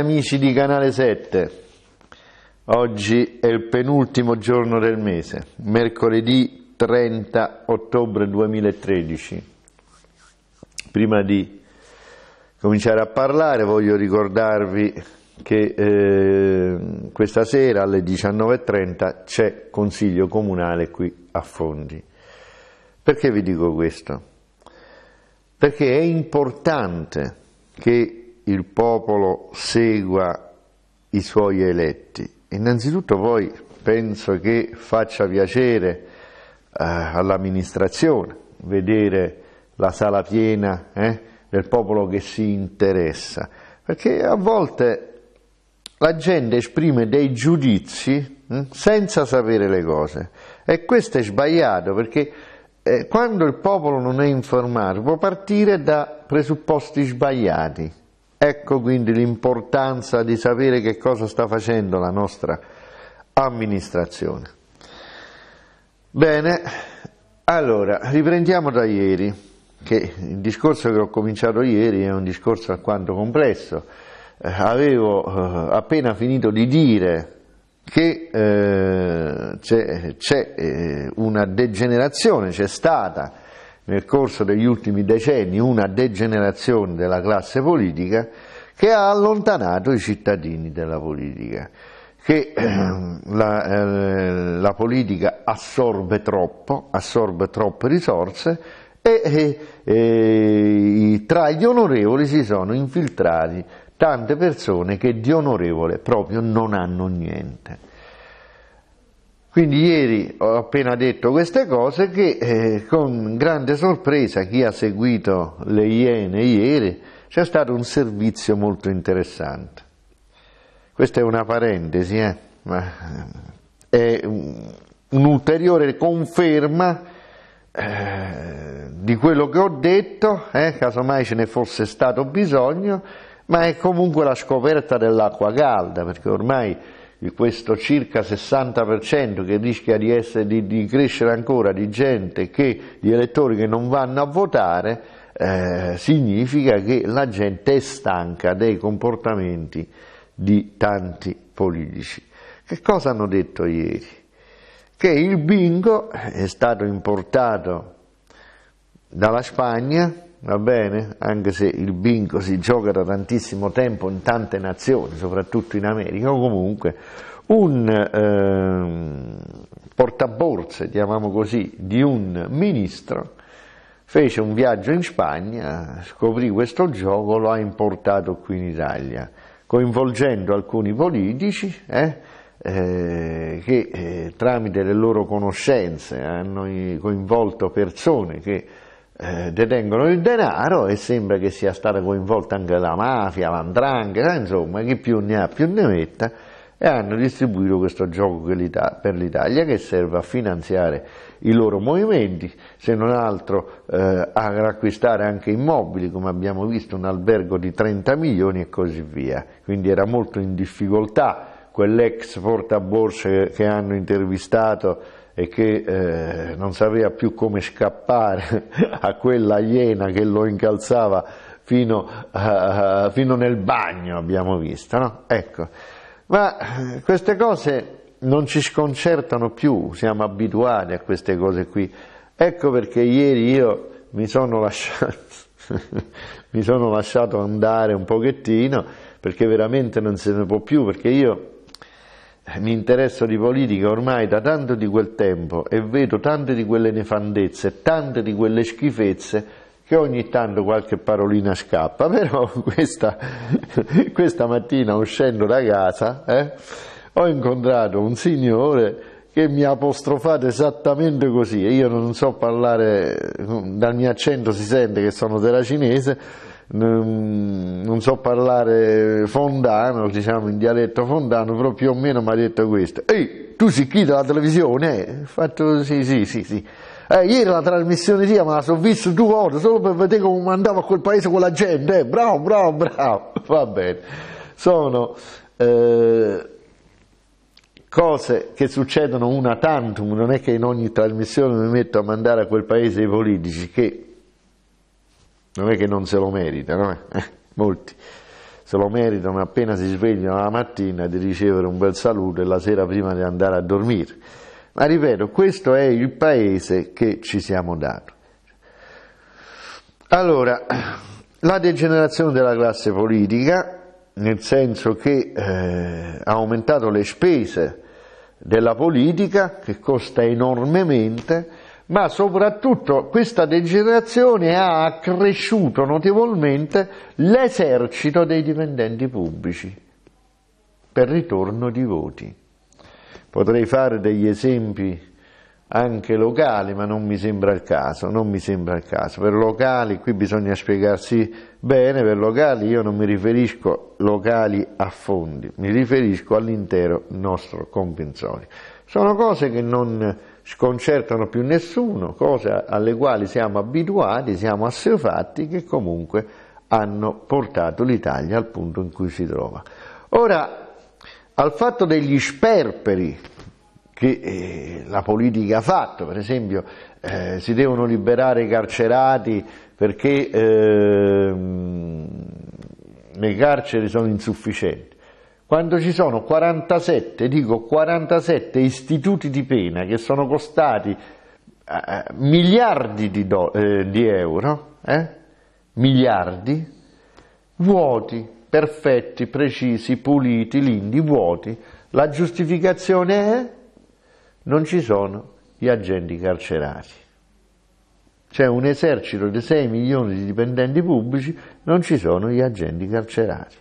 amici di Canale 7, oggi è il penultimo giorno del mese, mercoledì 30 ottobre 2013. Prima di cominciare a parlare voglio ricordarvi che eh, questa sera alle 19.30 c'è Consiglio Comunale qui a Fondi. Perché vi dico questo? Perché è importante che il popolo segua i suoi eletti. Innanzitutto poi penso che faccia piacere eh, all'amministrazione vedere la sala piena eh, del popolo che si interessa, perché a volte la gente esprime dei giudizi eh, senza sapere le cose e questo è sbagliato perché eh, quando il popolo non è informato può partire da presupposti sbagliati Ecco quindi l'importanza di sapere che cosa sta facendo la nostra amministrazione. Bene, allora riprendiamo da ieri, che il discorso che ho cominciato ieri è un discorso alquanto complesso. Eh, avevo eh, appena finito di dire che eh, c'è, eh, una degenerazione, c'è stata nel corso degli ultimi decenni una degenerazione della classe politica che ha allontanato i cittadini dalla politica, che ehm, la, eh, la politica assorbe troppo, assorbe troppe risorse e, e, e tra gli onorevoli si sono infiltrati tante persone che di onorevole proprio non hanno niente. Quindi ieri ho appena detto queste cose che eh, con grande sorpresa chi ha seguito le Iene ieri c'è stato un servizio molto interessante. Questa è una parentesi, eh, ma eh, è un'ulteriore conferma eh, di quello che ho detto, eh, casomai ce ne fosse stato bisogno, ma è comunque la scoperta dell'acqua calda, perché ormai questo circa 60% che rischia di, essere, di, di, crescere ancora di gente che, di elettori che non vanno a votare, eh, significa che la gente è stanca dei comportamenti di tanti politici. Che cosa hanno detto ieri? Che il bingo è stato importato dalla Spagna va bene? Anche se il bingo si gioca da tantissimo tempo in tante nazioni, soprattutto in America, o comunque un eh, portaborse, chiamiamo così, di un ministro fece un viaggio in Spagna, scoprì questo gioco, lo ha importato qui in Italia, coinvolgendo alcuni politici eh, eh, che eh, tramite le loro conoscenze hanno coinvolto persone che eh, detengono il denaro e sembra che sia stata coinvolta anche la mafia, l'andrangheta, eh, insomma chi più ne ha più ne metta e hanno distribuito questo gioco per l'Italia che serve a finanziare i loro movimenti, se non altro eh, a racquistare anche immobili, come abbiamo visto un albergo di 30 milioni e così via, quindi era molto in difficoltà quell'ex portaborse che hanno intervistato e che eh, non sapeva più come scappare a quella iena che lo incalzava fino, uh, fino nel bagno, abbiamo visto. No? Ecco. Ma eh, queste cose non ci sconcertano più, siamo abituati a queste cose qui. Ecco perché ieri io mi sono lasciato, mi sono lasciato andare un pochettino perché veramente non se ne può più, perché io eh, mi interesso di politica ormai da tanto di quel tempo e vedo tante di quelle nefandezze, tante di quelle schifezze che ogni tanto qualche parolina scappa, però questa, questa mattina uscendo da casa eh, ho incontrato un signore che mi ha apostrofato esattamente così, io non so parlare, eh, dal mio accento si sente che sono della cinese, Ehm, non so parlare fondano, diciamo in dialetto fondano, però più o meno mi ha detto questo. Ehi, tu sei qui dalla televisione? Ho eh, fatto sì, sì, sì, sì. Eh, ieri la trasmissione sì, ma la sono vista due volte solo per vedere come andava a quel paese con la gente. Eh, bravo, bravo, bravo. Va bene. Sono eh, cose che succedono una tantum, non è che in ogni trasmissione mi metto a mandare a quel paese i politici che non è che non se lo meritano, eh? eh? molti se lo meritano appena si svegliano la mattina di ricevere un bel saluto e la sera prima di andare a dormire. Ma ripeto, questo è il paese che ci siamo dati. Allora, la degenerazione della classe politica, nel senso che eh, ha aumentato le spese della politica, che costa enormemente, ma soprattutto questa degenerazione ha accresciuto notevolmente l'esercito dei dipendenti pubblici per ritorno di voti. Potrei fare degli esempi anche locali, ma non mi sembra il caso, non mi sembra il caso. Per locali qui bisogna spiegarsi bene, per locali io non mi riferisco locali a fondi, mi riferisco all'intero nostro compensatorio. Sono cose che non sconcertano più nessuno, cose alle quali siamo abituati, siamo asseofatti che comunque hanno portato l'Italia al punto in cui si trova. Ora, al fatto degli sperperi che eh, la politica ha fatto, per esempio eh, si devono liberare i carcerati perché eh, le carceri sono insufficienti quando ci sono 47, dico 47 istituti di pena che sono costati eh, miliardi di, do, eh, di euro, eh? miliardi, vuoti, perfetti, precisi, puliti, lindi, vuoti, la giustificazione è non ci sono gli agenti carcerati. C'è un esercito di 6 milioni di dipendenti pubblici, non ci sono gli agenti carcerati.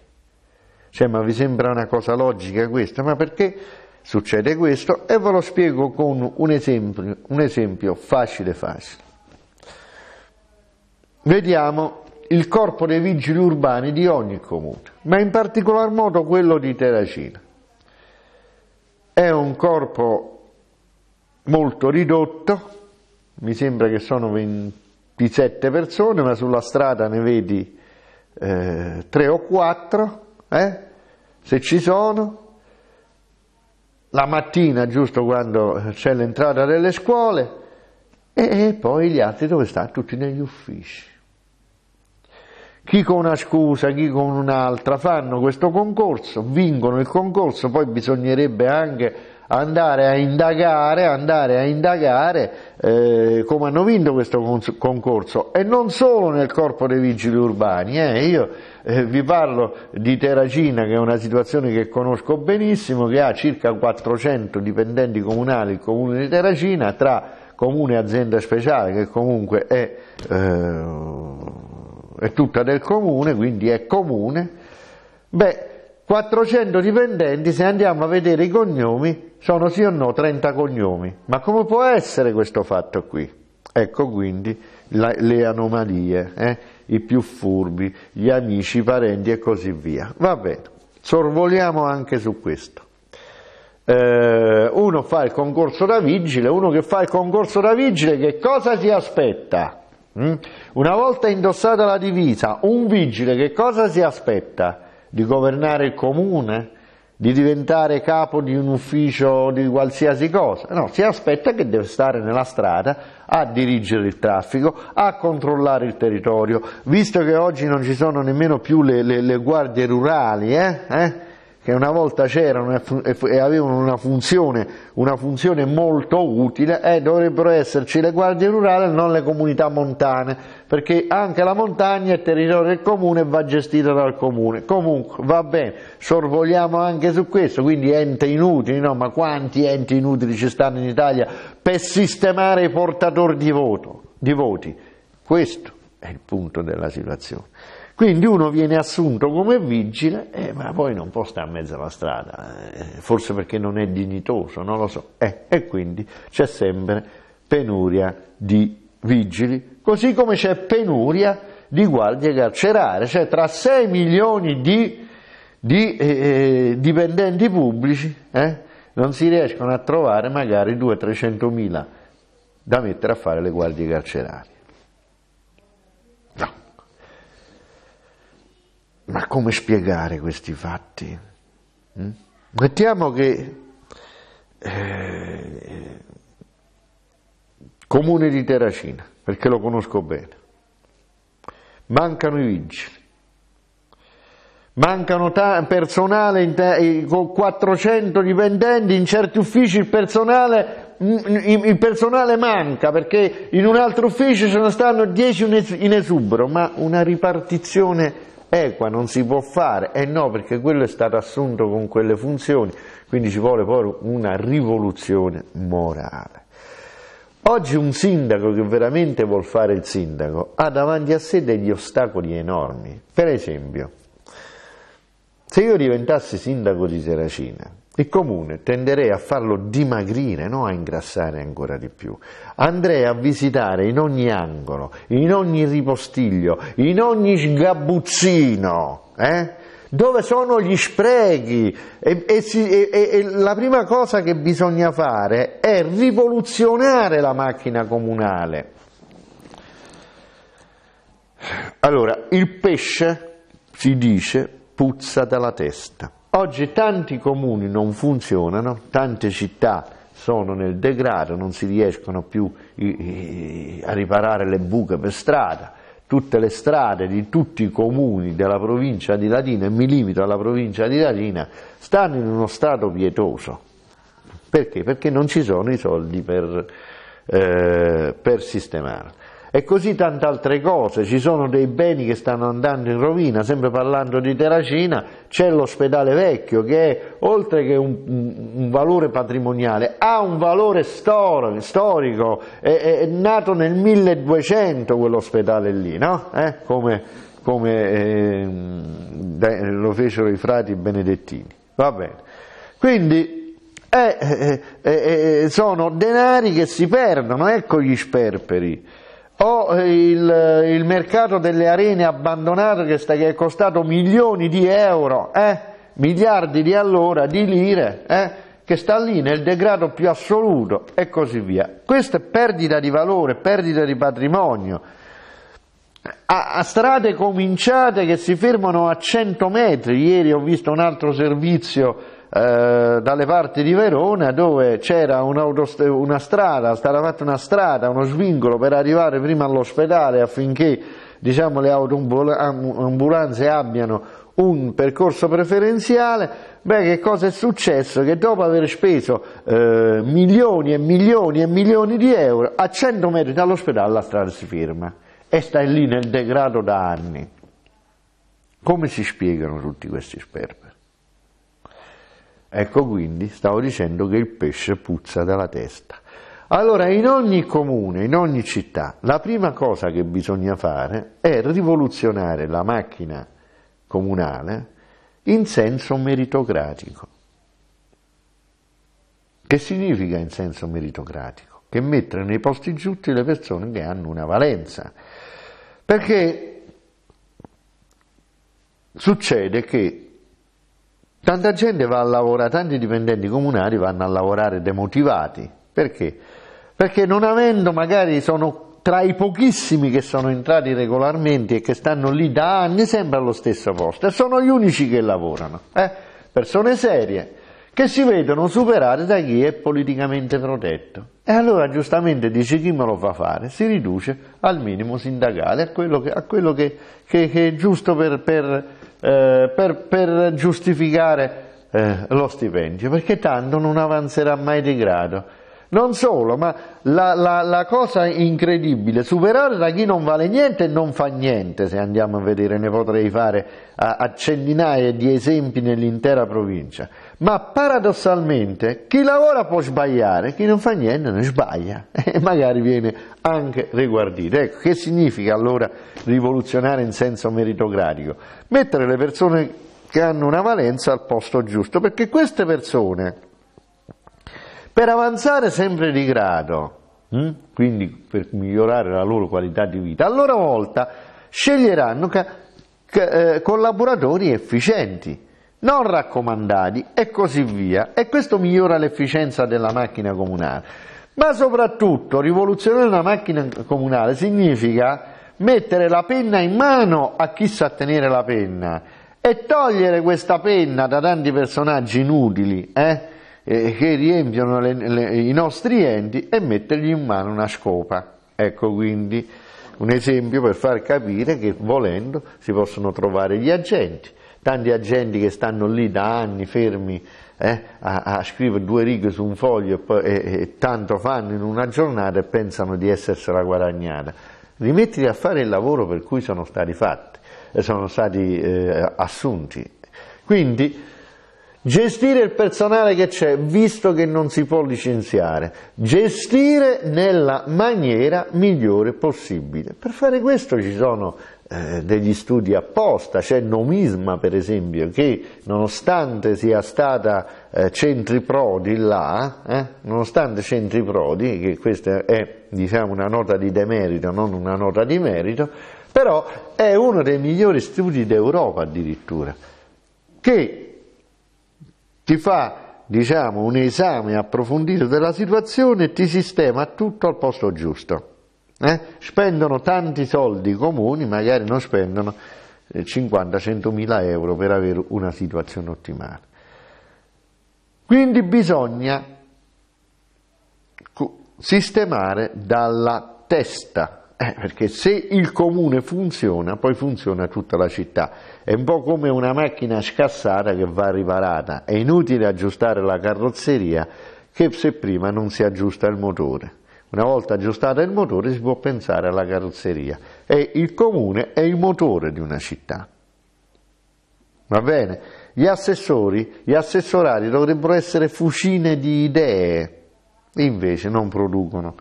Cioè, ma vi sembra una cosa logica questa? Ma perché succede questo? E ve lo spiego con un esempio, un esempio facile facile. Vediamo il corpo dei vigili urbani di ogni comune, ma in particolar modo quello di Terracina. È un corpo molto ridotto, mi sembra che sono 27 persone, ma sulla strada ne vedi eh, 3 o 4 eh? se ci sono, la mattina giusto quando c'è l'entrata delle scuole e poi gli altri dove stanno? Tutti negli uffici. Chi con una scusa, chi con un'altra fanno questo concorso, vincono il concorso, poi bisognerebbe anche andare a indagare, andare a indagare eh, come hanno vinto questo concorso e non solo nel corpo dei vigili urbani, eh. io eh, vi parlo di Terracina che è una situazione che conosco benissimo, che ha circa 400 dipendenti comunali, il comune di Terracina, tra comune e azienda speciale che comunque è, eh, è tutta del comune, quindi è comune, Beh, 400 dipendenti, se andiamo a vedere i cognomi, sono sì o no 30 cognomi. Ma come può essere questo fatto qui? Ecco quindi la, le anomalie, eh? i più furbi, gli amici, i parenti e così via. Va bene, sorvoliamo anche su questo. Eh, uno fa il concorso da vigile, uno che fa il concorso da vigile che cosa si aspetta? Mm? Una volta indossata la divisa, un vigile che cosa si aspetta? di governare il comune, di diventare capo di un ufficio di qualsiasi cosa, no, si aspetta che deve stare nella strada a dirigere il traffico, a controllare il territorio, visto che oggi non ci sono nemmeno più le, le, le guardie rurali, eh? eh? che una volta c'erano e avevano una funzione, una funzione molto utile eh, dovrebbero esserci le guardie rurali e non le comunità montane, perché anche la montagna è territorio del comune e va gestita dal comune. Comunque va bene, sorvoliamo anche su questo, quindi enti inutili, no? ma quanti enti inutili ci stanno in Italia per sistemare i portatori di, voto, di voti? Questo è il punto della situazione. Quindi uno viene assunto come vigile, eh, ma poi non può stare a mezzo alla strada, eh, forse perché non è dignitoso, non lo so. Eh, e quindi c'è sempre penuria di vigili, così come c'è penuria di guardie carcerarie, cioè tra 6 milioni di, di eh, eh, dipendenti pubblici eh, non si riescono a trovare magari 200-300 mila da mettere a fare le guardie carcerarie. Ma come spiegare questi fatti? Mm? Mettiamo che eh, comune di Terracina, perché lo conosco bene, mancano i vigili, mancano ta- personale te- con 400 dipendenti, in certi uffici il personale, mm, il, personale, manca perché in un altro ufficio ce ne stanno 10 in esubero, ma una ripartizione equa eh, non si può fare, e eh no perché quello è stato assunto con quelle funzioni, quindi ci vuole poi una rivoluzione morale. Oggi un sindaco che veramente vuol fare il sindaco ha davanti a sé degli ostacoli enormi. Per esempio, se io diventassi sindaco di Seracina, il comune tenderei a farlo dimagrire, non a ingrassare ancora di più. Andrei a visitare in ogni angolo, in ogni ripostiglio, in ogni sgabuzzino, eh? dove sono gli sprechi e, e, si, e, e, la prima cosa che bisogna fare è rivoluzionare la macchina comunale. Allora, il pesce, si dice, puzza dalla testa. Oggi tanti comuni non funzionano, tante città sono nel degrado, non si riescono più a riparare le buche per strada, tutte le strade di tutti i comuni della provincia di Latina, e mi limito alla provincia di Latina, stanno in uno stato pietoso. Perché? Perché non ci sono i soldi per, eh, per sistemarlo. E così tante altre cose, ci sono dei beni che stanno andando in rovina, sempre parlando di Terracina, c'è l'ospedale vecchio che è, oltre che un, un, valore patrimoniale, ha un valore storico, storico è, è, nato nel 1200 quell'ospedale lì, no? Eh? Come, come eh, lo fecero i frati benedettini, va bene. Quindi eh, eh, eh, eh sono denari che si perdono, ecco gli sperperi o eh, il, eh, il, mercato delle arene abbandonato che, sta, che è costato milioni di euro, eh? miliardi di allora, di lire, eh? che sta lì nel degrado più assoluto e così via. Questa è perdita di valore, perdita di patrimonio. A, a strade cominciate che si fermano a 100 metri, ieri ho visto un altro servizio eh, dalle parti di Verona dove c'era una strada, stata fatta una strada, uno svincolo per arrivare prima all'ospedale affinché diciamo, le ambulanze abbiano un percorso preferenziale, beh che cosa è successo? Che dopo aver speso eh, milioni e milioni e milioni di euro, a 100 metri dall'ospedale la strada si ferma e sta lì nel degrado da anni. Come si spiegano tutti questi sperperi? Ecco quindi stavo dicendo che il pesce puzza dalla testa. Allora in ogni comune, in ogni città, la prima cosa che bisogna fare è rivoluzionare la macchina comunale in senso meritocratico. Che significa in senso meritocratico? Che mettere nei posti giusti le persone che hanno una valenza. Perché succede che Tanta gente va a lavorare, tanti dipendenti comunali vanno a lavorare demotivati. Perché? Perché non avendo, magari sono tra i pochissimi che sono entrati regolarmente e che stanno lì da anni sempre allo stesso posto e sono gli unici che lavorano, eh? persone serie che si vedono superate da chi è politicamente protetto. E allora giustamente dice chi me lo fa fare? Si riduce al minimo sindacale, a quello che, a quello che, che, che è giusto per, per eh, per, per, giustificare eh, lo stipendio, perché tanto non avanzerà mai di grado. Non solo, ma la, la, la cosa incredibile, superare da chi non vale niente e non fa niente, se andiamo a vedere, ne potrei fare a, a centinaia di esempi nell'intera provincia. Ma paradossalmente chi lavora può sbagliare, chi non fa niente non sbaglia e magari viene anche riguardito. Ecco, che significa allora rivoluzionare in senso meritocratico? Mettere le persone che hanno una valenza al posto giusto, perché queste persone per avanzare sempre di grado, hm, quindi per migliorare la loro qualità di vita, a loro volta sceglieranno eh, collaboratori efficienti non raccomandati e così via. E questo migliora l'efficienza della macchina comunale. Ma soprattutto rivoluzionare la macchina comunale significa mettere la penna in mano a chi sa tenere la penna e togliere questa penna da tanti personaggi inutili eh, eh, che riempiono le, le, i nostri enti e mettergli in mano una scopa. Ecco quindi un esempio per far capire che volendo si possono trovare gli agenti tanti agenti che stanno lì da anni fermi eh, a, a, scrivere due righe su un foglio e, poi, e, e, tanto fanno in una giornata e pensano di essersela guadagnata. Rimettiti a fare il lavoro per cui sono stati fatti, eh, sono stati eh, assunti. Quindi gestire il personale che c'è, visto che non si può licenziare, gestire nella maniera migliore possibile. Per fare questo ci sono eh, degli studi apposta, c'è Nomisma per esempio che nonostante sia stata eh, Centri Prodi là, eh, nonostante Centri Prodi, che questa è diciamo, una nota di demerito, non una nota di merito, però è uno dei migliori studi d'Europa addirittura, che ti fa diciamo, un esame approfondito della situazione e ti sistema tutto al posto giusto eh? spendono tanti soldi comuni, magari non spendono 50-100 eh, mila euro per avere una situazione ottimale. Quindi bisogna sistemare dalla testa, eh, perché se il comune funziona, poi funziona tutta la città. È un po' come una macchina scassata che va riparata, è inutile aggiustare la carrozzeria che se prima non si aggiusta il motore. Una volta aggiustato il motore si può pensare alla carrozzeria e il comune è il motore di una città. Va bene? Gli assessori, gli assessorali dovrebbero essere fucine di idee, invece non producono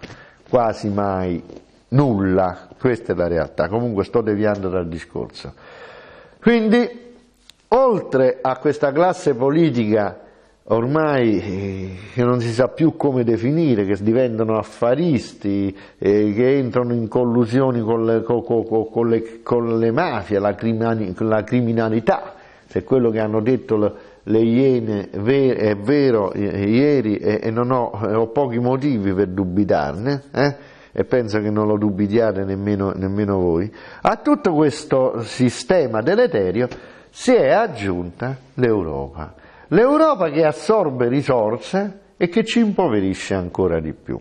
quasi mai nulla, questa è la realtà, comunque sto deviando dal discorso. Quindi, oltre a questa classe politica ormai che eh, non si sa più come definire, che diventano affaristi, eh, che entrano in collusioni con le, con, con le, con le mafie, la, crimani, la, criminalità, se quello che hanno detto le, le Iene è vero ieri e, e ho, eh, ho, pochi motivi per dubitarne, eh? e penso che non lo dubitiate nemmeno, nemmeno voi, a tutto questo sistema deleterio si è aggiunta l'Europa L'Europa che assorbe risorse e che ci impoverisce ancora di più.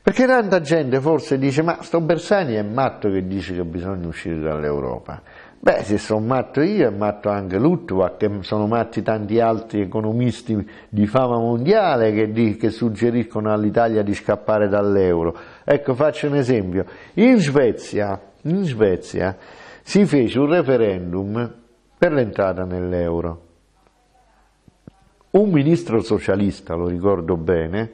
Perché tanta gente forse dice ma sto Bersani è matto che dice che bisogna uscire dall'Europa. Beh, se sono matto io è matto anche Luttwak, sono matti tanti altri economisti di fama mondiale che, di, che suggeriscono all'Italia di scappare dall'euro. Ecco, faccio un esempio. In Svezia, in Svezia si fece un referendum per l'entrata nell'euro un ministro socialista, lo ricordo bene,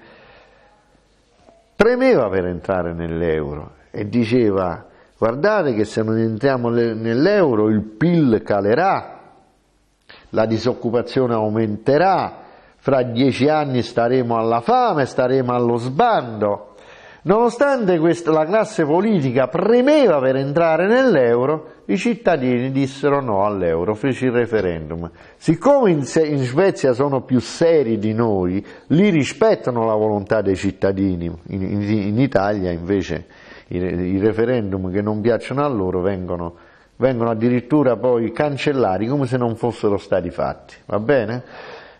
premeva per entrare nell'euro e diceva guardate che se non entriamo nell'euro il PIL calerà, la disoccupazione aumenterà, fra dieci anni staremo alla fame, staremo allo sbando. Nonostante questo, la classe politica premeva per entrare nell'euro, i cittadini dissero no all'euro, feci il referendum. Siccome in, in, Svezia sono più seri di noi, lì rispettano la volontà dei cittadini, in, in, in Italia invece i, i, referendum che non piacciono a loro vengono, vengono, addirittura poi cancellati come se non fossero stati fatti, va bene?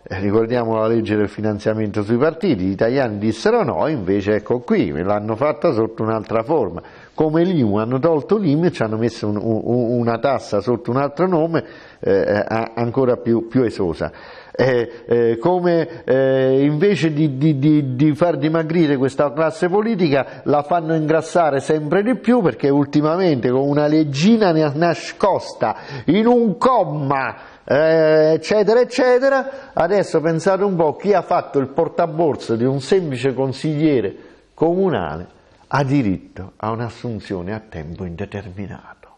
Eh, ricordiamo la legge del finanziamento sui partiti, gli italiani dissero no, invece ecco qui, l'hanno fatta sotto un'altra forma come l'IMU, hanno tolto l'IMU e ci hanno messo un, un, una tassa sotto un altro nome eh, eh ancora più, più esosa. Eh, eh, come eh, invece di, di, di, di, far dimagrire questa classe politica la fanno ingrassare sempre di più perché ultimamente con una leggina nascosta in un comma eh, eccetera eccetera adesso pensate un po' chi ha fatto il portaborsa di un semplice consigliere comunale ha diritto a un'assunzione a tempo indeterminato,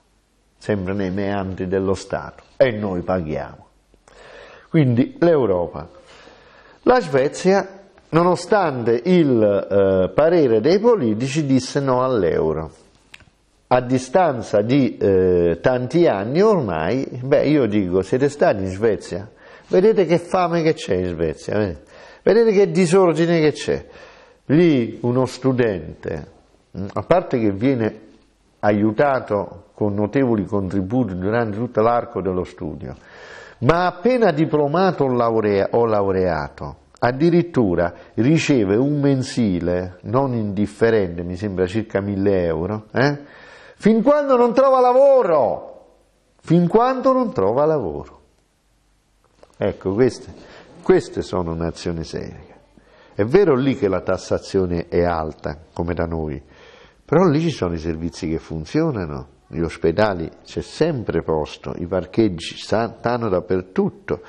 sempre nei meandri dello Stato, e noi paghiamo. Quindi l'Europa. La Svezia nonostante il eh, parere dei politici, disse no all'euro. A distanza di eh, tanti anni ormai, beh, io dico, siete stati in Svezia, vedete che fame che c'è in Svezia, vedete, eh? vedete che disordine che c'è. Lì uno studente Mm, a parte che viene aiutato con notevoli contributi durante tutto l'arco dello studio, ma appena diplomato o laureato, addirittura riceve un mensile non indifferente, mi sembra circa 1000 euro, eh? fin quando non trova lavoro, fin quando non trova lavoro. Ecco, queste, queste sono un'azione seria. È vero lì che la tassazione è alta, come da noi, però lì ci sono i servizi che funzionano, gli ospedali c'è sempre posto, i parcheggi stanno dappertutto,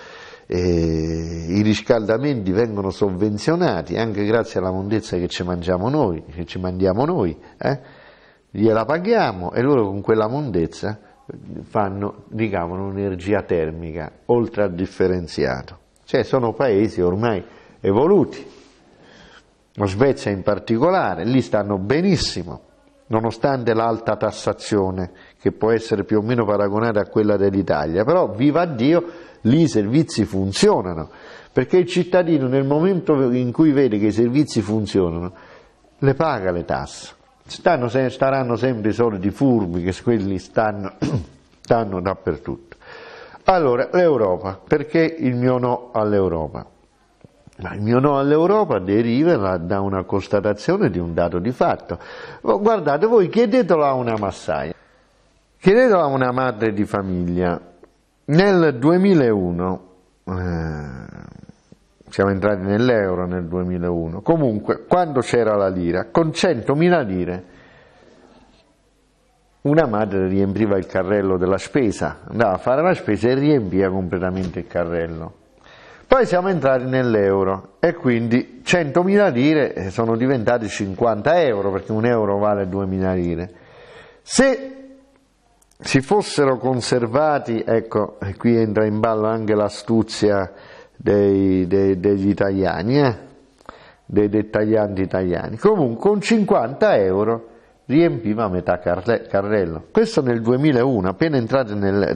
eh, i riscaldamenti vengono sovvenzionati anche grazie alla mondezza che ci mangiamo noi, che ci mandiamo noi, eh? gliela paghiamo e loro con quella mondezza fanno, ricavano un'energia termica oltre al differenziato. Cioè sono paesi ormai evoluti, la Svezia in particolare, lì stanno benissimo nonostante l'alta tassazione che può essere più o meno paragonata a quella dell'Italia, però viva Dio, lì i servizi funzionano, perché il cittadino nel momento in cui vede che i servizi funzionano, le paga le tasse. Stanno, staranno sempre i soliti furbi che quelli stanno, stanno dappertutto. Allora, l'Europa, perché il mio no all'Europa? il mio no all'Europa deriva da una constatazione di un dato di fatto. Oh, guardate, voi chiedetelo a una massaia, chiedetelo a una madre di famiglia. Nel 2001, eh, siamo entrati nell'euro nel 2001, comunque quando c'era la lira, con 100.000 lire, una madre riempiva il carrello della spesa, andava a fare la spesa e riempiva completamente il carrello poi siamo entrati nell'euro e quindi 100.000 lire eh, sono diventate 50 euro perché un euro vale 2.000 lire. Se si fossero conservati, ecco, qui entra in ballo anche l'astuzia dei, dei, degli italiani, eh? dei dettaglianti italiani. Comunque con 50 euro riempiva metà carrello. Questo nel 2001, appena entrate nel,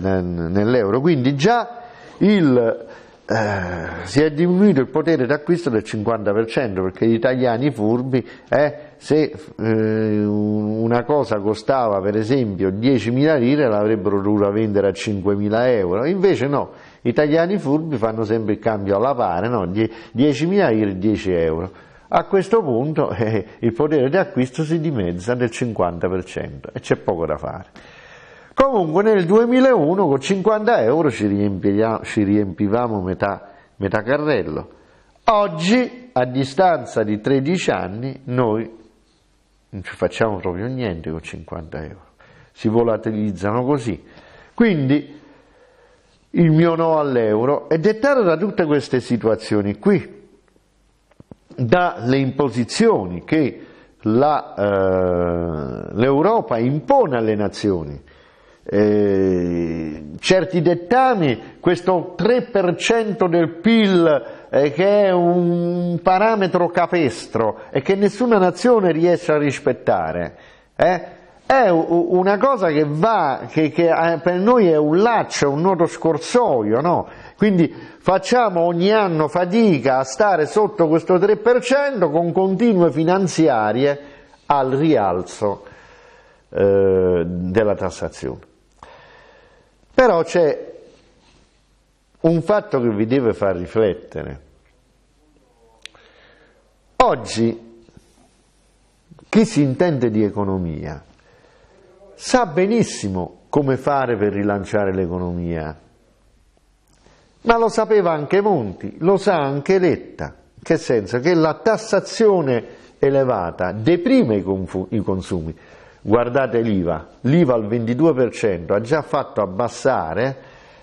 nell'euro, quindi già il eh, si è diminuito il potere d'acquisto del 50% perché gli italiani furbi eh, se eh, una cosa costava per esempio 10.000 lire l'avrebbero dovuta vendere a 5.000 euro invece no, gli italiani furbi fanno sempre il cambio alla pare: no? 10.000 lire 10 euro a questo punto eh, il potere d'acquisto si dimezza del 50% e c'è poco da fare Comunque nel 2001 con 50 euro ci, ci riempivamo metà, metà carrello. Oggi, a distanza di 13 anni, noi non ci facciamo proprio niente con 50 euro, si volatilizzano così. Quindi il mio no all'euro è dettato da tutte queste situazioni qui, dalle imposizioni che eh, l'Europa eh, impone alle nazioni eh, certi dettami, questo 3% del PIL eh, che è un parametro capestro e che nessuna nazione riesce a rispettare. Eh? è una cosa che va, che, che, eh, per noi è un laccio, un nodo scorsoio, no? Quindi facciamo ogni anno fatica a stare sotto questo 3% con continue finanziarie al rialzo eh, della tassazione. Però c'è un fatto che vi deve far riflettere. Oggi chi si intende di economia sa benissimo come fare per rilanciare l'economia, ma lo sapeva anche Monti, lo sa anche Letta, che senso? Che la tassazione elevata deprime i consumi guardate l'IVA, l'IVA al 22% ha già fatto abbassare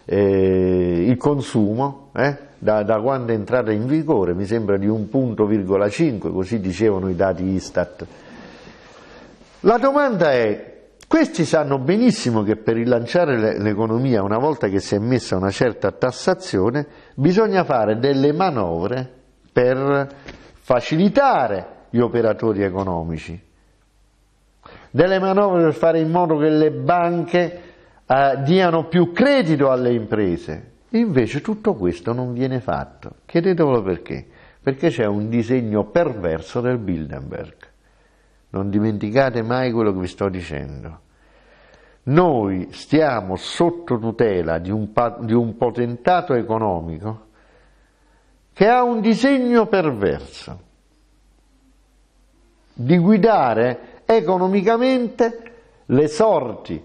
eh, il consumo eh, da, da, quando è entrata in vigore, mi sembra di 1,5, così dicevano i dati Istat. La domanda è, questi sanno benissimo che per rilanciare l'economia, una volta che si è messa una certa tassazione, bisogna fare delle manovre per facilitare gli operatori economici, delle manovre per fare in modo che le banche eh, diano più credito alle imprese. Invece tutto questo non viene fatto. Chiedetevelo perché. Perché c'è un disegno perverso del Bilderberg. Non dimenticate mai quello che vi sto dicendo. Noi stiamo sotto tutela di un, di un potentato economico che ha un disegno perverso di guidare economicamente le sorti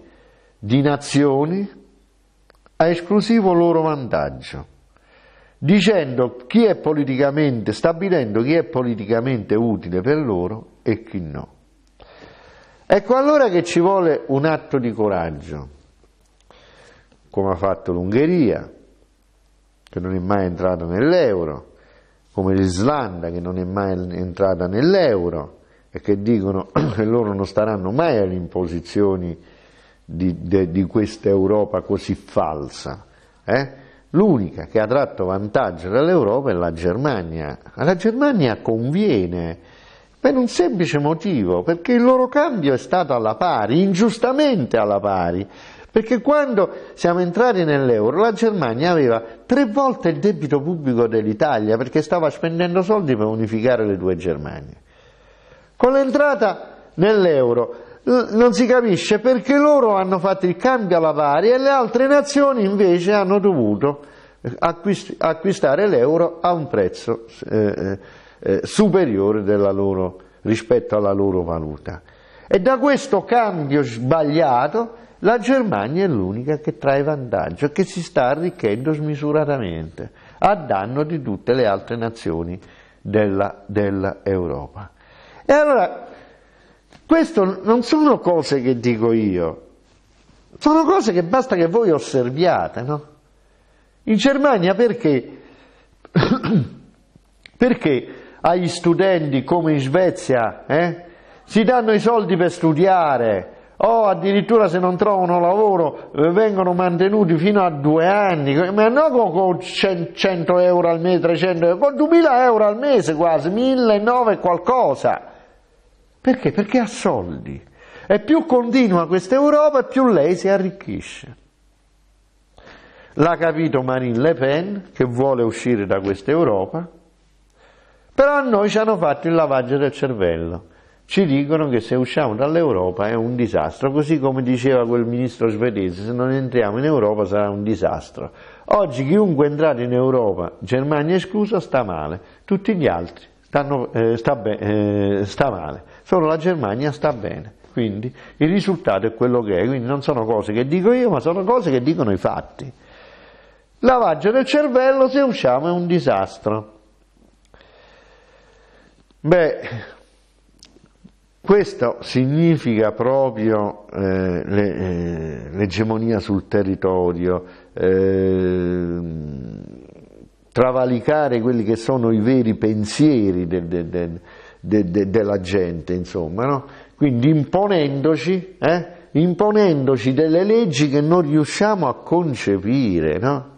di nazioni a esclusivo loro vantaggio, dicendo chi è politicamente, stabilendo chi è politicamente utile per loro e chi no. Ecco allora che ci vuole un atto di coraggio, come ha fatto l'Ungheria, che non è mai entrata nell'euro, come l'Islanda, che non è mai entrata nell'euro, e che dicono che loro non staranno mai alle imposizioni di, de, di questa Europa così falsa. Eh? L'unica che ha tratto vantaggio dall'Europa è la Germania. La Germania conviene per un semplice motivo, perché il loro cambio è stato alla pari, ingiustamente alla pari. Perché quando siamo entrati nell'euro la Germania aveva tre volte il debito pubblico dell'Italia perché stava spendendo soldi per unificare le due Germanie con l'entrata nell'euro. Non si capisce perché loro hanno fatto il cambio alla pari e le altre nazioni invece hanno dovuto eh, acquistare l'euro a un prezzo eh, eh, eh superiore loro, rispetto alla loro valuta. E da questo cambio sbagliato la Germania è l'unica che trae vantaggio, che si sta arricchendo smisuratamente a danno di tutte le altre nazioni dell'Europa. Della e allora, queste non sono cose che dico io, sono cose che basta che voi osserviate, no? In Germania perché? perché agli studenti come in Svezia eh, si danno i soldi per studiare o addirittura se non trovano lavoro eh, vengono mantenuti fino a due anni, ma non con 100 euro al mese, 300 euro, con 2000 euro al mese quasi, 1900 e qualcosa. Perché? Perché ha soldi. E più continua questa Europa, più lei si arricchisce. L'ha capito Marine Le Pen, che vuole uscire da questa Europa, però a noi ci hanno fatto il lavaggio del cervello. Ci dicono che se usciamo dall'Europa è un disastro, così come diceva quel ministro svedese, se non entriamo in Europa sarà un disastro. Oggi chiunque è entrato in Europa, Germania esclusa, sta male, tutti gli altri stanno, eh, sta, eh, sta male solo la Germania sta bene. Quindi il risultato è quello che è, quindi non sono cose che dico io, ma sono cose che dicono i fatti. Lavaggio del cervello, se usciamo, è un disastro. Beh, questo significa proprio eh, le, eh, l'egemonia sul territorio, eh, travalicare quelli che sono i veri pensieri del, del, del, de, de, della gente, insomma, no? Quindi imponendoci, eh? imponendoci delle leggi che non riusciamo a concepire, no?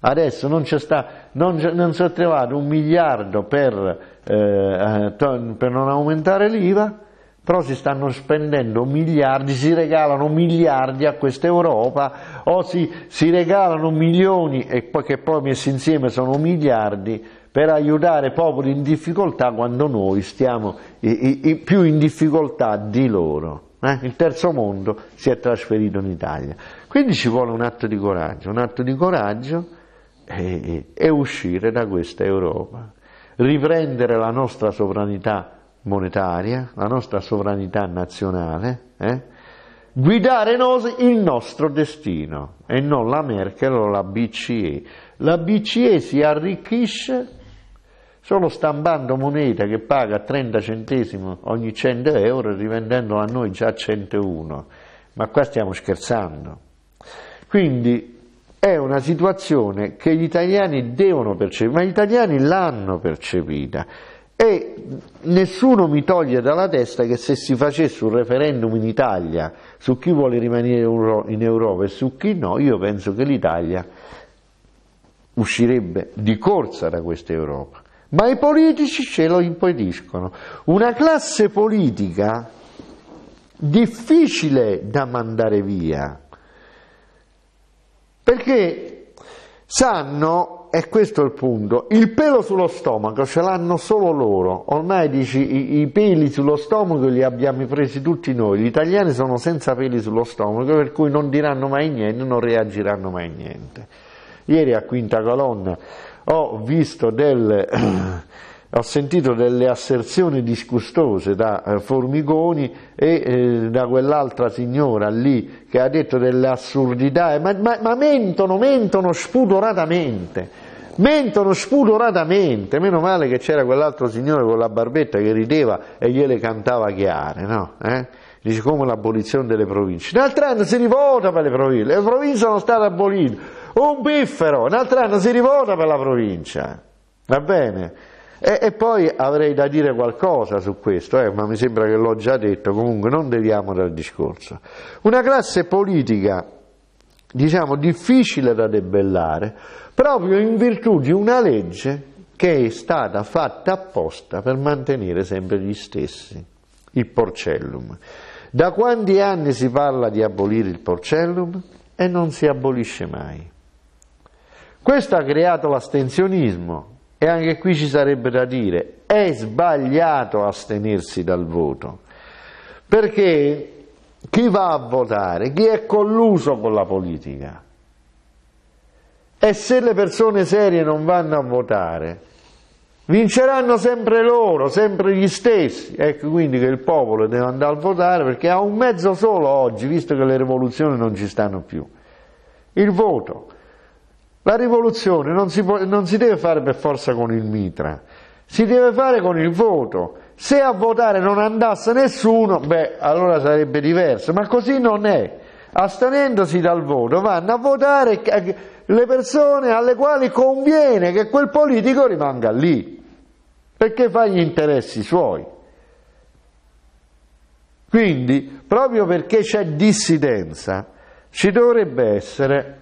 Adesso non c'è sta, non, non si è trovato un miliardo per, eh, eh per non aumentare l'IVA, però si stanno spendendo miliardi, si regalano miliardi a questa Europa o si, si regalano milioni e poi, che poi messi insieme sono miliardi per aiutare popoli in difficoltà quando noi stiamo più in difficoltà di loro. Eh? Il terzo mondo si è trasferito in Italia. Quindi ci vuole un atto di coraggio, un atto di coraggio e, e uscire da questa Europa, riprendere la nostra sovranità monetaria, la nostra sovranità nazionale, eh? guidare noi il nostro destino e non la Merkel o la BCE. La BCE si arricchisce solo stampando moneta che paga 30 centesimi ogni 100 euro e rivendendola a noi già a 101. Ma qua stiamo scherzando. Quindi è una situazione che gli italiani devono percepire, ma gli italiani l'hanno percepita. E nessuno mi toglie dalla testa che se si facesse un referendum in Italia su chi vuole rimanere in Europa e su chi no, io penso che l'Italia uscirebbe di corsa da questa Europa ma i politici ce lo impediscono. Una classe politica difficile da mandare via, perché sanno, e questo è il punto, il pelo sullo stomaco ce l'hanno solo loro, ormai dici i, i peli sullo stomaco li abbiamo presi tutti noi, gli italiani sono senza peli sullo stomaco per cui non diranno mai niente, non reagiranno mai niente. Ieri a Quinta Colonna ho visto delle, ho sentito delle asserzioni disgustose da eh, Formigoni e eh, da quell'altra signora lì che ha detto delle assurdità, eh, ma, ma, ma mentono, mentono spudoratamente mentono spudoratamente, meno male che c'era quell'altro signore con la barbetta che rideva e gliele cantava chiare, no? Eh? Dice come l'abolizione delle province. D'altro anno si rivolta per le province, le province sono state abolite, un biffero, un altro anno si rivolta per la provincia, va bene? E, e poi avrei da dire qualcosa su questo, eh, ma mi sembra che l'ho già detto, comunque non deviamo dal discorso. Una classe politica, diciamo, difficile da debellare, proprio in virtù di una legge che è stata fatta apposta per mantenere sempre gli stessi, il porcellum. Da quanti anni si parla di abolire il porcellum e non si abolisce mai? Questo ha creato l'astensionismo e anche qui ci sarebbe da dire, è sbagliato astenersi dal voto, perché chi va a votare, chi è colluso con la politica, e se le persone serie non vanno a votare, vinceranno sempre loro, sempre gli stessi. Ecco quindi che il popolo deve andare a votare perché ha un mezzo solo oggi, visto che le rivoluzioni non ci stanno più, il voto. La rivoluzione non si, può, non si deve fare per forza con il mitra, si deve fare con il voto. Se a votare non andasse nessuno, beh, allora sarebbe diverso, ma così non è. Astenendosi dal voto vanno a votare le persone alle quali conviene che quel politico rimanga lì, perché fa gli interessi suoi. Quindi, proprio perché c'è dissidenza, ci dovrebbe essere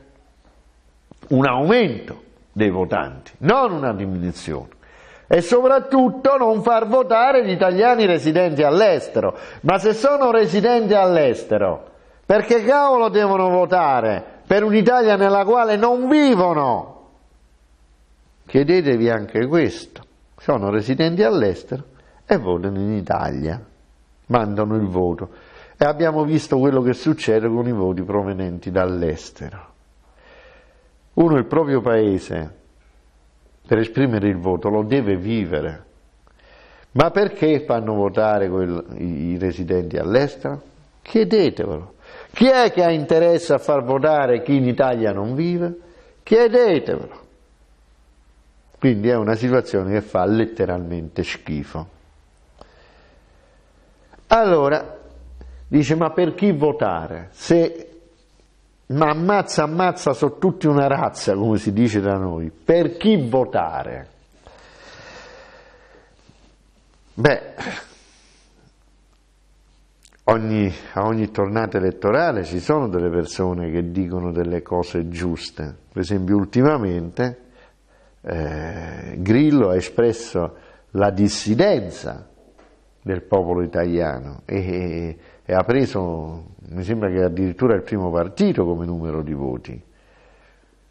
un aumento dei votanti, non una diminuzione. E soprattutto non far votare gli italiani residenti all'estero. Ma se sono residenti all'estero, perché cavolo devono votare per un'Italia nella quale non vivono? Chiedetevi anche questo. Sono residenti all'estero e votano in Italia, mandano il voto. E abbiamo visto quello che succede con i voti provenienti dall'estero. Uno il proprio paese per esprimere il voto lo deve vivere. Ma perché fanno votare quel, i, i residenti all'estero? Chiedetevelo. Chi è che ha interesse a far votare chi in Italia non vive? Chiedetevelo. Quindi è una situazione che fa letteralmente schifo. Allora, dice, ma per chi votare? Se ma ammazza, ammazza, sono tutti una razza, come si dice da noi. Per chi votare? Beh, ogni, a ogni tornata elettorale ci sono delle persone che dicono delle cose giuste. Per esempio, ultimamente eh, Grillo ha espresso la dissidenza del popolo italiano e, e ha preso, mi sembra che addirittura il primo partito come numero di voti.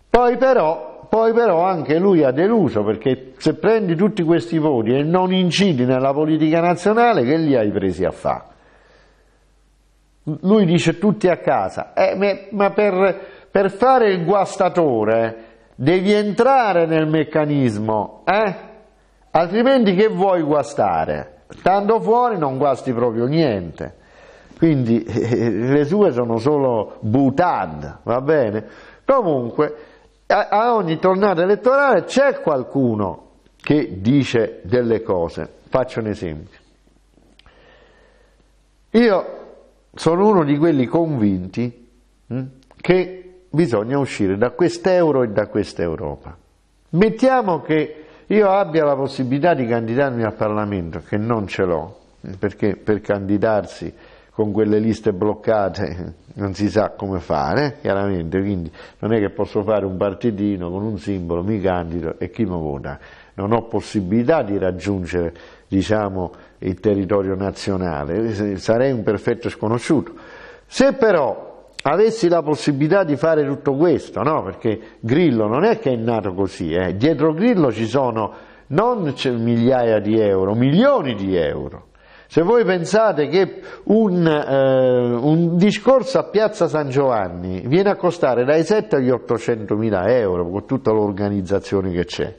Poi però, poi però anche lui ha deluso perché se prendi tutti questi voti e non incidi nella politica nazionale, che li hai presi a fare? Lui dice tutti a casa, eh, ma per, per, fare il guastatore devi entrare nel meccanismo, eh? altrimenti che vuoi guastare? Stando fuori non guasti proprio niente. Quindi eh, le sue sono solo butad, va bene? Comunque, a, a ogni tornata elettorale c'è qualcuno che dice delle cose. Faccio un esempio. Io sono uno di quelli convinti hm, che bisogna uscire da quest'euro e da quest'Europa. Mettiamo che io abbia la possibilità di candidarmi al Parlamento, che non ce l'ho, perché per candidarsi con quelle liste bloccate non si sa come fare, chiaramente, quindi non è che posso fare un partitino con un simbolo, mi candido e chi mi vota. Non ho possibilità di raggiungere diciamo, il territorio nazionale, sarei un perfetto sconosciuto. Se però avessi la possibilità di fare tutto questo, no? perché Grillo non è che è nato così, eh? dietro Grillo ci sono non migliaia di euro, milioni di euro se voi pensate che un, eh, un, discorso a Piazza San Giovanni viene a costare dai 7 agli 800 mila euro con tutta l'organizzazione che c'è,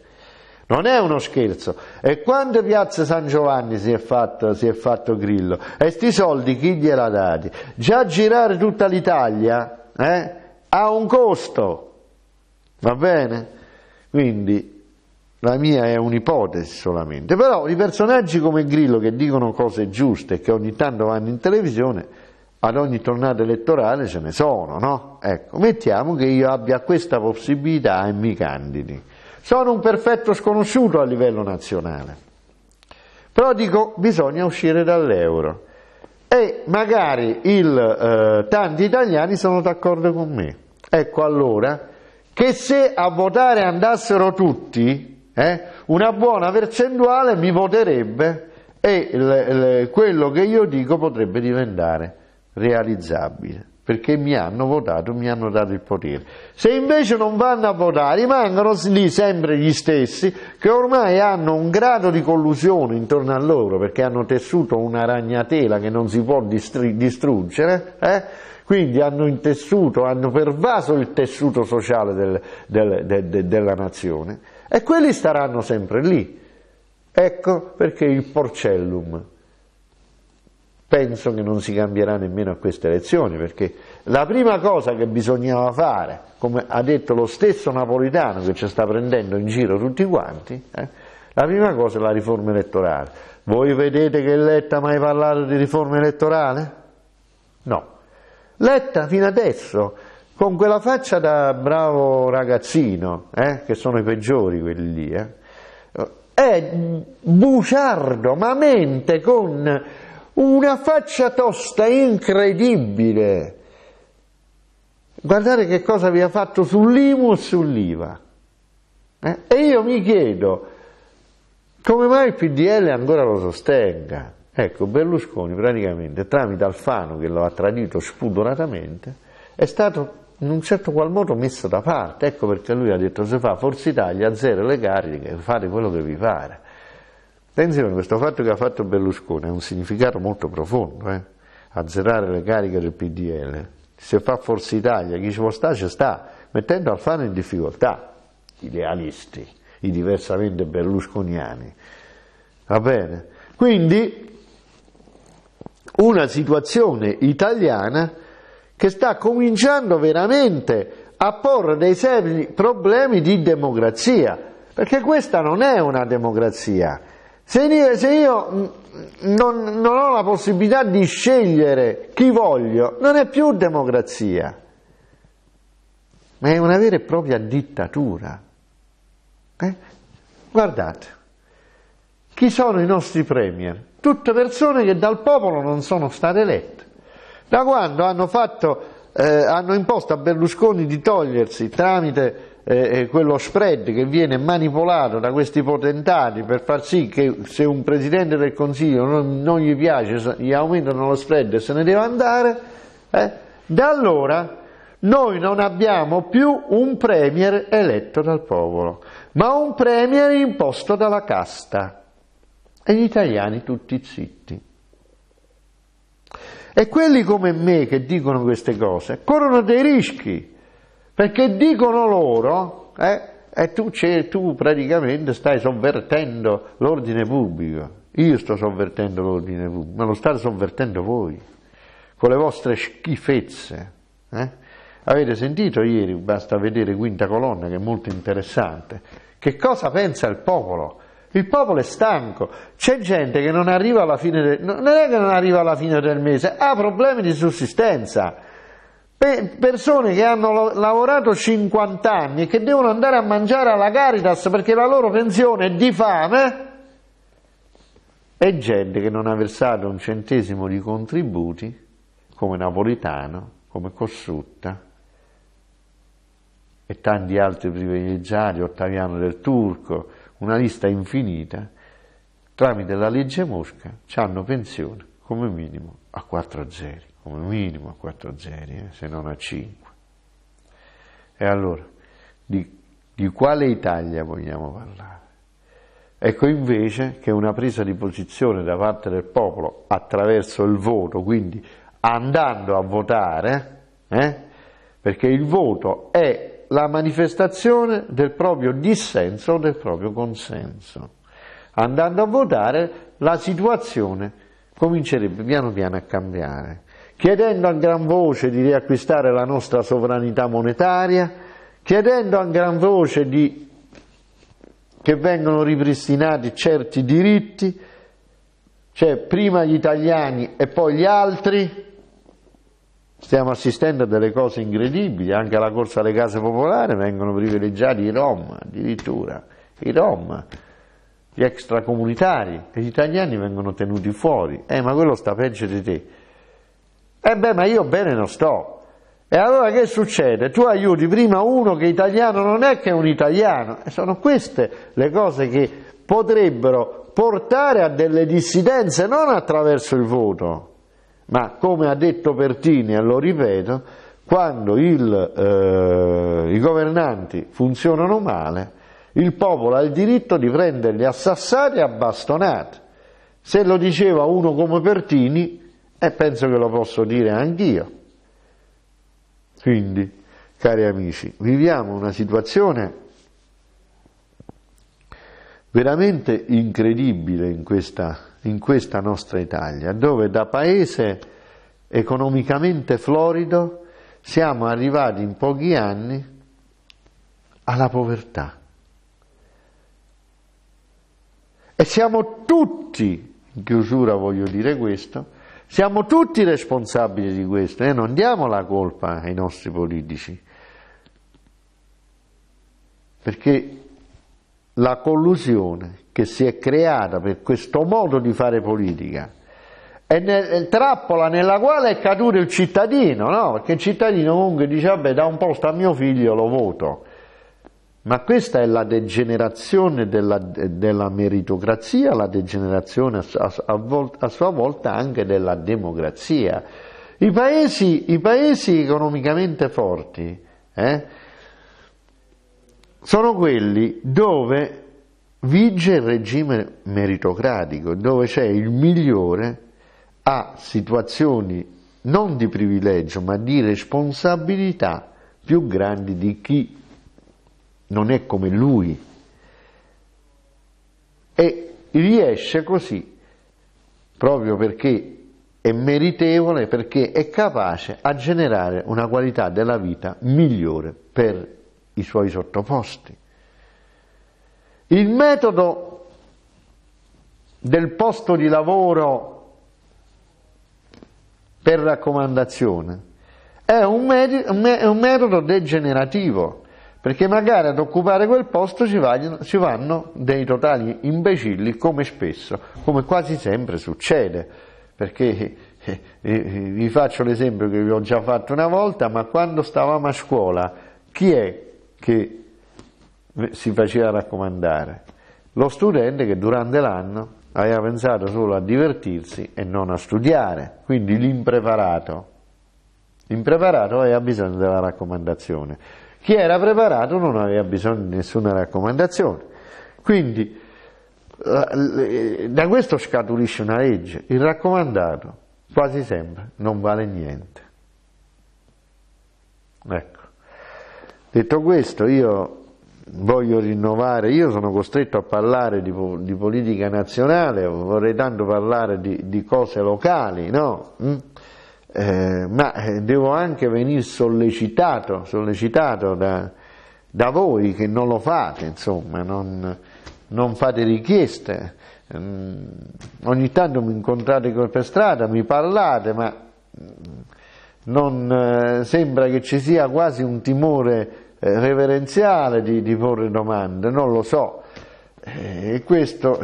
non è uno scherzo. E quando Piazza San Giovanni si è fatto, si è fatto Grillo? E sti soldi chi gliela dati? Già girare tutta l'Italia eh, ha un costo, va bene? Quindi la mia è un'ipotesi solamente, però i personaggi come Grillo che dicono cose giuste e che ogni tanto vanno in televisione, ad ogni tornata elettorale ce ne sono, no? Ecco, mettiamo che io abbia questa possibilità e mi candidi. Sono un perfetto sconosciuto a livello nazionale, però dico bisogna uscire dall'euro e magari il, eh, tanti italiani sono d'accordo con me. Ecco allora che se a votare andassero tutti, eh, una buona percentuale mi voterebbe e le, le, quello che io dico potrebbe diventare realizzabile perché mi hanno votato, mi hanno dato il potere. Se invece non vanno a votare, rimangono lì sempre gli stessi che ormai hanno un grado di collusione intorno a loro perché hanno tessuto una ragnatela che non si può distruggere, eh? quindi hanno intessuto, hanno pervaso il tessuto sociale del, del, de, de, della nazione e quelli staranno sempre lì. Ecco perché il porcellum. Penso che non si cambierà nemmeno a queste elezioni, perché la prima cosa che bisognava fare, come ha detto lo stesso Napolitano che ci sta prendendo in giro tutti quanti, eh, la prima cosa è la riforma elettorale. Voi vedete che Letta ha mai parlato di riforma elettorale? No. Letta fino adesso con quella faccia da bravo ragazzino, eh, che sono i peggiori quelli lì, eh, è buciardo, ma mente con una faccia tosta incredibile. Guardate che cosa vi ha fatto sull'IMU e sull'IVA. Eh? E io mi chiedo come mai il PDL ancora lo sostenga. Ecco, Berlusconi praticamente tramite Alfano che lo ha tradito spudoratamente è stato in un certo qual modo messo da parte, ecco perché lui ha detto se fa Forza Italia, zero le cariche, fate quello che vi pare. Attenzione, questo fatto che ha fatto Berlusconi ha un significato molto profondo, eh? azzerare le cariche del PDL. Se fa Forza Italia, chi ci può stare ci sta, mettendo Alfano in difficoltà, gli idealisti, i diversamente berlusconiani. Va bene? Quindi una situazione italiana che sta cominciando veramente a porre dei seri problemi di democrazia, perché questa non è una democrazia. Se io, se io non, non ho la possibilità di scegliere chi voglio, non è più democrazia, ma è una vera e propria dittatura. Eh? Guardate, chi sono i nostri premier? Tutte persone che dal popolo non sono state elette da quando hanno, fatto, eh, hanno imposto a Berlusconi di togliersi tramite eh, eh, quello spread che viene manipolato da questi potentati per far sì che se un Presidente del Consiglio non, non gli piace, gli aumentano lo spread e se ne deve andare, eh, da allora noi non abbiamo più un Premier eletto dal popolo, ma un Premier imposto dalla casta. E gli italiani tutti zitti. E quelli come me che dicono queste cose corrono dei rischi, perché dicono loro, eh, e tu, tu praticamente stai sovvertendo l'ordine pubblico. Io sto sovvertendo l'ordine pubblico, ma lo state sovvertendo voi, con le vostre schifezze. Eh? Avete sentito ieri, basta vedere Quinta Colonna, che è molto interessante, che cosa pensa il popolo il popolo è stanco, c'è gente che non arriva alla fine del, mese, non è che non arriva alla fine del mese, ha problemi di sussistenza. Pe, persone che hanno lavorato 50 anni e che devono andare a mangiare alla Caritas perché la loro pensione è di fame e gente che non ha versato un centesimo di contributi come Napolitano, come Cossutta e tanti altri privilegiati, Ottaviano del Turco, una lista infinita, tramite la legge Mosca ci hanno pensione come minimo a 4 zeri, come minimo a 4 zeri, eh, se non a 5. E allora, di, di quale Italia vogliamo parlare? Ecco invece che una presa di posizione da parte del popolo attraverso il voto, quindi andando a votare, eh, perché il voto è la manifestazione del proprio dissenso o del proprio consenso. Andando a votare la situazione comincerebbe piano piano a cambiare, chiedendo a gran voce di riacquistare la nostra sovranità monetaria, chiedendo a gran voce di, che vengano ripristinati certi diritti, cioè prima gli italiani e poi gli altri, Stiamo assistendo a delle cose incredibili, anche alla corsa alle case popolari vengono privilegiati i Rom, addirittura, i Rom, gli extracomunitari, gli italiani vengono tenuti fuori, eh ma quello sta peggio di te. eh beh, ma io bene non sto. E allora che succede? Tu aiuti prima uno che italiano non è che è un italiano. E sono queste le cose che potrebbero portare a delle dissidenze non attraverso il voto, ma come ha detto Pertini, e lo ripeto, quando il, eh, i governanti funzionano male, il popolo ha il diritto di prenderli a sassate e a bastonate. Se lo diceva uno come Pertini, e penso che lo posso dire anch'io. Quindi, cari amici, viviamo una situazione veramente incredibile in questa in questa nostra Italia, dove da paese economicamente florido siamo arrivati in pochi anni alla povertà. E siamo tutti, in chiusura voglio dire questo, siamo tutti responsabili di questo e eh? non diamo la colpa ai nostri politici, perché la collusione che si è creata per questo modo di fare politica è nel, trappola nella quale è caduto il cittadino, no? Perché il cittadino comunque dice, vabbè, da un posto a mio figlio lo voto. Ma questa è la degenerazione della, della meritocrazia, la degenerazione a, a, a, sua volta anche della democrazia. I paesi, i paesi economicamente forti, eh, sono quelli dove vige il regime meritocratico, dove c'è il migliore a situazioni non di privilegio ma di responsabilità più grandi di chi non è come lui e riesce così proprio perché è meritevole, perché è capace a generare una qualità della vita migliore per i suoi sottoposti. Il metodo del posto di lavoro per raccomandazione è un, med- è un metodo degenerativo, perché magari ad occupare quel posto ci, va- si vanno dei totali imbecilli, come spesso, come quasi sempre succede, perché eh, eh, vi faccio l'esempio che vi ho già fatto una volta, ma quando stavamo a scuola, chi è che si faceva raccomandare, lo studente che durante l'anno aveva pensato solo a divertirsi e non a studiare, quindi l'impreparato. L'impreparato aveva bisogno della raccomandazione. Chi era preparato non aveva bisogno di nessuna raccomandazione. Quindi da questo scaturisce una legge, il raccomandato quasi sempre non vale niente. Ecco. Detto questo, io voglio rinnovare, io sono costretto a parlare di, di politica nazionale, vorrei tanto parlare di, di cose locali, no? Mm? Eh, ma eh, devo anche venire sollecitato, sollecitato da, da, voi che non lo fate, insomma, non, non fate richieste. Mm, ogni tanto mi incontrate per strada, mi parlate, ma mm, non, eh, sembra che ci sia quasi un timore eh, reverenziale di, di porre domande, non lo so, eh, e questo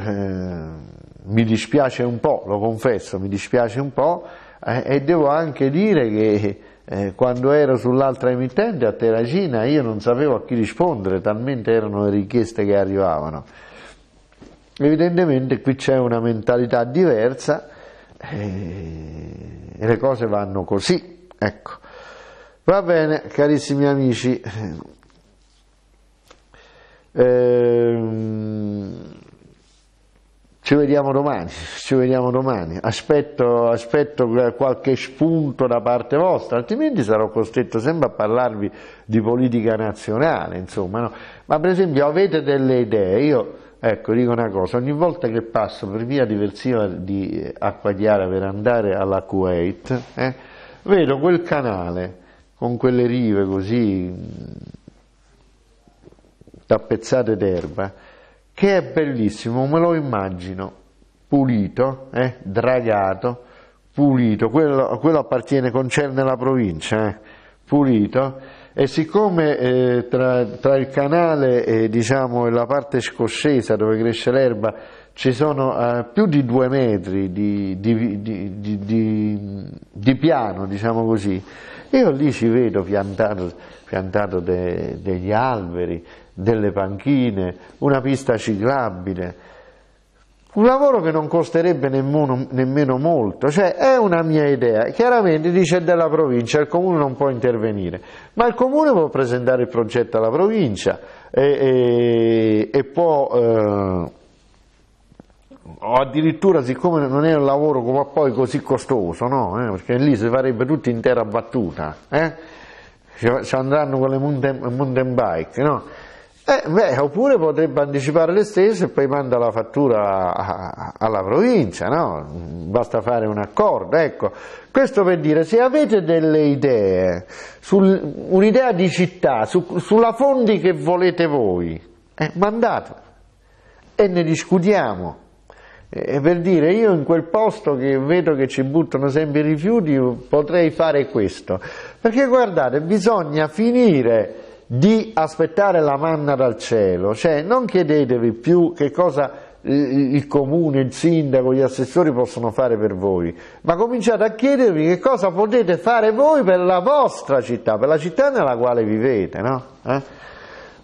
mi dispiace un po', lo confesso, mi dispiace un po' e devo anche dire che eh, quando ero sull'altra emittente a Terracina io non sapevo a chi rispondere, talmente erano le richieste che arrivavano. Evidentemente qui c'è una mentalità diversa e le cose vanno così. Ecco. Va bene, carissimi amici. Ehm, ci vediamo domani, ci vediamo domani. Aspetto, aspetto, qualche spunto da parte vostra, altrimenti sarò costretto sempre a parlarvi di politica nazionale, insomma. No? Ma per esempio avete delle idee, io ecco dico una cosa, ogni volta che passo per via diversiva di Acqua Chiara per andare alla Kuwait, eh, vedo quel canale con quelle rive così tappezzate d'erba, che è bellissimo, me lo immagino, pulito, eh, dragato, pulito, quello, quello, appartiene, concerne la provincia, eh, pulito, e siccome eh, tra, tra, il canale diciamo, e la parte scoscesa dove cresce l'erba ci sono eh, più di due metri di, di, di, di, piano, diciamo così. Io lì ci vedo piantato, piantato de, degli alberi, delle panchine, una pista ciclabile. Un lavoro che non costerebbe nemmeno, nemmeno molto, cioè è una mia idea. Chiaramente dice della provincia, il comune non può intervenire, ma il comune può presentare il progetto alla provincia e, e, e può... Eh, o addirittura siccome non è un lavoro come poi così costoso, no? eh, perché lì si farebbe tutta intera battuta, eh? ci andranno con le mountain, mountain bike, no? eh, beh, oppure potrebbe anticipare le stesse e poi manda la fattura a, a, alla provincia, no? basta fare un accordo. Ecco. Questo per dire, se avete delle idee, sul, un'idea di città, su, sulla fondi che volete voi, eh, mandatela e ne discutiamo. E per dire io in quel posto che vedo che ci buttano sempre i rifiuti potrei fare questo. Perché guardate, bisogna finire di aspettare la manna dal cielo, cioè non chiedetevi più che cosa il comune, il sindaco, gli assessori possono fare per voi, ma cominciate a chiedervi che cosa potete fare voi per la vostra città, per la città nella quale vivete, no? eh?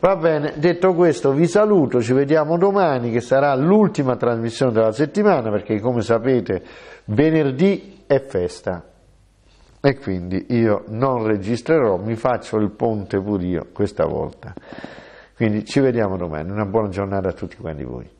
Va bene, detto questo vi saluto, ci vediamo domani che sarà l'ultima trasmissione della settimana perché come sapete venerdì è festa e quindi io non registrerò, mi faccio il ponte pure io questa volta. Quindi ci vediamo domani, una buona giornata a tutti quanti voi.